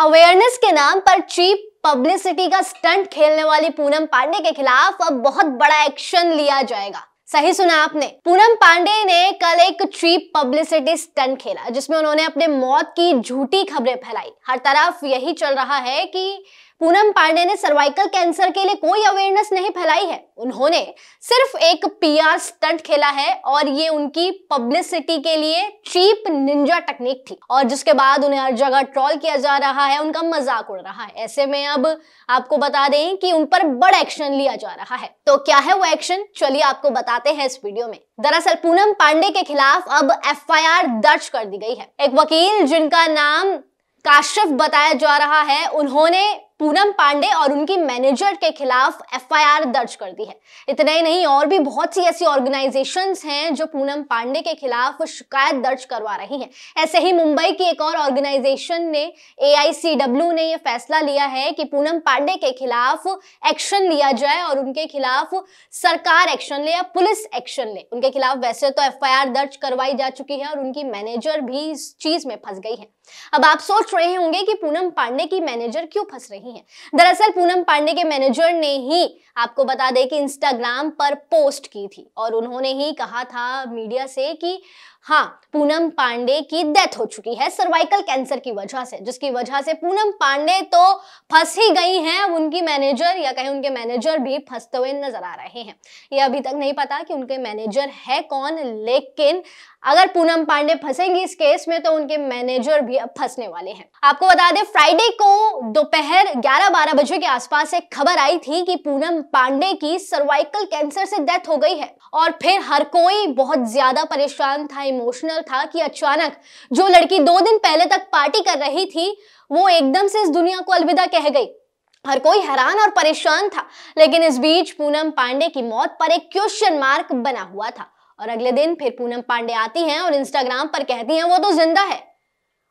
awareness के नाम पर चीप पब्लिसिटी का स्टंट खेलने वाली पूनम पांडे के खिलाफ अब बहुत बड़ा एक्शन लिया जाएगा सही सुना आपने पूनम पांडे ने कल एक चीप पब्लिसिटी स्टंट खेला जिसमें उन्होंने अपने मौत की झूठी खबरें फैलाई हर तरफ यही चल रहा है कि पूनम पांडे ने सर्वाइकल कैंसर के लिए कोई अवेयरनेस नहीं फैलाई है उन्होंने सिर्फ एक पीआर स्टंट खेला है और ये उनकी पब्लिसिटी के लिए चीप निंजा टेक्निक थी और जिसके बाद उन्हें हर जगह ट्रॉल किया जा रहा है उनका मजाक उड़ रहा है ऐसे में अब आपको बता दें कि उन पर बड़ा एक्शन लिया जा रहा है तो क्या है वो एक्शन चलिए आपको बताते हैं इस वीडियो में दरअसल पूनम पांडे के खिलाफ अब एफआईआर दर्ज कर दी गई है एक वकील जिनका नाम काशिफ बताया जा रहा है उन्होंने पूनम पांडे और उनकी मैनेजर के खिलाफ एफआईआर दर्ज कर दी है इतना ही नहीं और भी बहुत सी ऐसी ऑर्गेनाइजेशन हैं जो पूनम पांडे के खिलाफ शिकायत दर्ज करवा रही हैं ऐसे ही मुंबई की एक और ऑर्गेनाइजेशन ने ए ने यह फैसला लिया है कि पूनम पांडे के खिलाफ एक्शन लिया जाए और उनके खिलाफ सरकार एक्शन ले या पुलिस एक्शन ले उनके खिलाफ वैसे तो एफ दर्ज करवाई जा चुकी है और उनकी मैनेजर भी इस चीज में फंस गई है अब आप सोच रहे होंगे कि पूनम पांडे की मैनेजर क्यों फंस रही है नहीं है दरअसल पूनम पांडे के मैनेजर ने ही आपको बता दें कि इंस्टाग्राम पर पोस्ट की थी और उन्होंने ही कहा था मीडिया से कि हाँ पूनम पांडे की डेथ हो चुकी है सर्वाइकल कैंसर की वजह से जिसकी वजह से पूनम पांडे तो फंस ही गई हैं उनकी मैनेजर या कहीं उनके मैनेजर भी फंसते हुए नजर आ रहे हैं ये अभी तक नहीं पता कि उनके मैनेजर है कौन लेकिन अगर पूनम पांडे फंसेंगी इस केस में तो उनके मैनेजर भी अब फंसने वाले हैं आपको बता दें फ्राइडे को दोपहर 11-12 बजे के आसपास एक खबर आई थी कि पूनम पांडे की सर्वाइकल कैंसर से डेथ हो गई है और फिर हर कोई बहुत ज्यादा परेशान था इमोशनल था कि अचानक जो लड़की दो दिन पहले तक पार्टी कर रही थी वो एकदम से इस दुनिया को अलविदा कह गई हर कोई हैरान और परेशान था लेकिन इस बीच पूनम पांडे की मौत पर एक क्वेश्चन मार्क बना हुआ था और अगले दिन फिर पूनम पांडे आती हैं और इंस्टाग्राम पर कहती हैं वो तो जिंदा है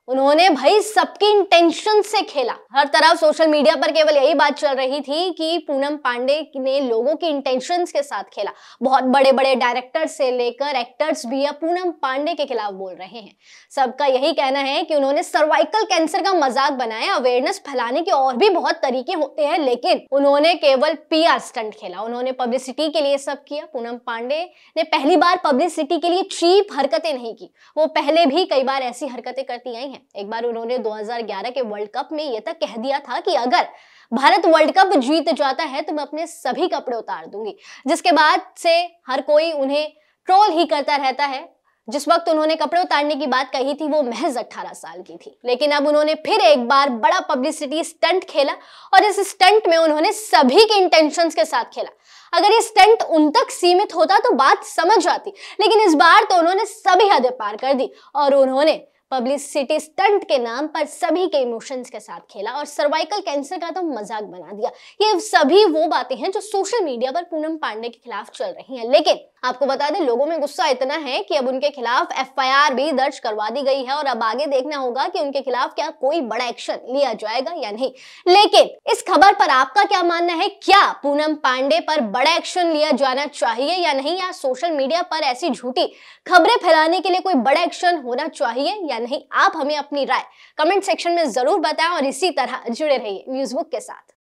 उन्होंने भाई सबकी इंटेंशन से खेला हर तरफ सोशल मीडिया पर केवल यही बात चल रही थी कि पूनम पांडे ने लोगों की इंटेंशन के साथ खेला बहुत बड़े बड़े डायरेक्टर से लेकर एक्टर्स भी अब पूनम पांडे के खिलाफ बोल रहे हैं सबका यही कहना है कि उन्होंने सर्वाइकल कैंसर का मजाक बनाया अवेयरनेस फैलाने के और भी बहुत तरीके होते हैं लेकिन उन्होंने केवल पीआर स्टंट खेला उन्होंने पब्लिसिटी के लिए सब किया पूनम पांडे ने पहली बार पब्लिसिटी के लिए चीप हरकतें नहीं की वो पहले भी कई बार ऐसी हरकतें करती आई हैं हैं एक बार उन्होंने 2011 के वर्ल्ड कप में यह तक कह दिया था कि अगर भारत वर्ल्ड कप जीत जाता है तो मैं अपने सभी कपड़े उतार दूंगी जिसके बाद से हर कोई उन्हें ट्रोल ही करता रहता है जिस वक्त उन्होंने कपड़े उतारने की बात कही थी वो महज 18 साल की थी लेकिन अब उन्होंने फिर एक बार बड़ा पब्लिसिटी स्टंट खेला और इस स्टंट में उन्होंने सभी के इंटेंशंस के साथ खेला अगर ये स्टंट उन तक सीमित होता तो बात समझ जाती लेकिन इस बार तो उन्होंने सभी हदें पार कर दी और उन्होंने पब्लिसिटी स्टंट के नाम पर सभी के इमोशंस के साथ खेला और सर्वाइकल कैंसर का तो मजाक बना दिया ये सभी वो बातें हैं जो सोशल मीडिया पर पूनम पांडे के खिलाफ चल रही हैं लेकिन आपको बता दें लोगों में गुस्सा इतना है कि अब उनके खिलाफ एफआईआर भी दर्ज करवा दी गई है और अब आगे देखना होगा कि उनके खिलाफ क्या कोई बड़ा एक्शन लिया जाएगा या नहीं लेकिन इस खबर पर आपका क्या मानना है क्या पूनम पांडे पर बड़ा एक्शन लिया जाना चाहिए या नहीं या सोशल मीडिया पर ऐसी झूठी खबरें फैलाने के लिए कोई बड़ा एक्शन होना चाहिए या नहीं आप हमें अपनी राय कमेंट सेक्शन में जरूर बताएं और इसी तरह जुड़े रहिए न्यूज बुक के साथ